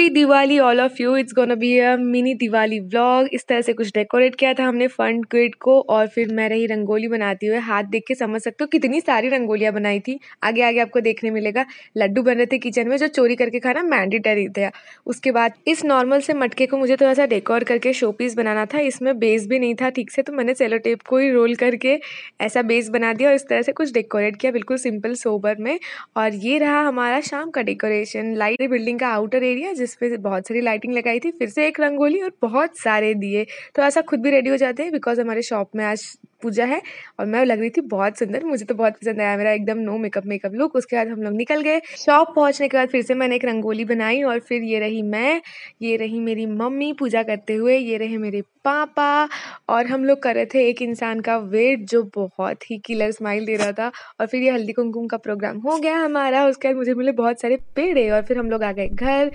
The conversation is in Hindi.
happy Diwali all of you it's gonna be a mini Diwali vlog इस तरह से कुछ डेकोरेट किया था हमने फ्रंट ग्रिड को और फिर मैं रही रंगोली बनाती हुई हाथ देख के समझ सकते हो कितनी सारी रंगोलियाँ बनाई थी आगे आगे आपको देखने मिलेगा लड्डू बन रहे थे किचन में जो चोरी करके खाना मैंडेटरी था उसके बाद इस नॉर्मल से मटके को मुझे थोड़ा सा डेकोर करके शो पीस बनाना था इसमें बेस भी नहीं था ठीक से तो मैंने सेलो टेप को ही रोल करके ऐसा बेस बना दिया और इस तरह से कुछ डेकोरेट किया बिल्कुल सिंपल सोबर में और ये रहा हमारा शाम का डेकोरेशन लाइट बिल्डिंग का आउटर एरिया जिस इस पर बहुत सारी लाइटिंग लगाई थी फिर से एक रंगोली और बहुत सारे दिए तो ऐसा खुद भी रेडी हो जाते हैं बिकॉज हमारे शॉप में आज पूजा है और मैं लग रही थी बहुत सुंदर मुझे तो बहुत पसंद आया मेरा एकदम नो मेकअप मेकअप लुक उसके बाद हम लोग निकल गए शॉप पहुंचने के बाद फिर से मैंने एक रंगोली बनाई और फिर ये रही मैं ये रही मेरी मम्मी पूजा करते हुए ये रहे मेरे पापा और हम लोग कर रहे थे एक इंसान का वेट जो बहुत ही किलर स्माइल दे रहा था और फिर ये हल्दी कुमकुम का प्रोग्राम हो गया हमारा उसके बाद मुझे मिले बहुत सारे पेड़े और फिर हम लोग आ गए घर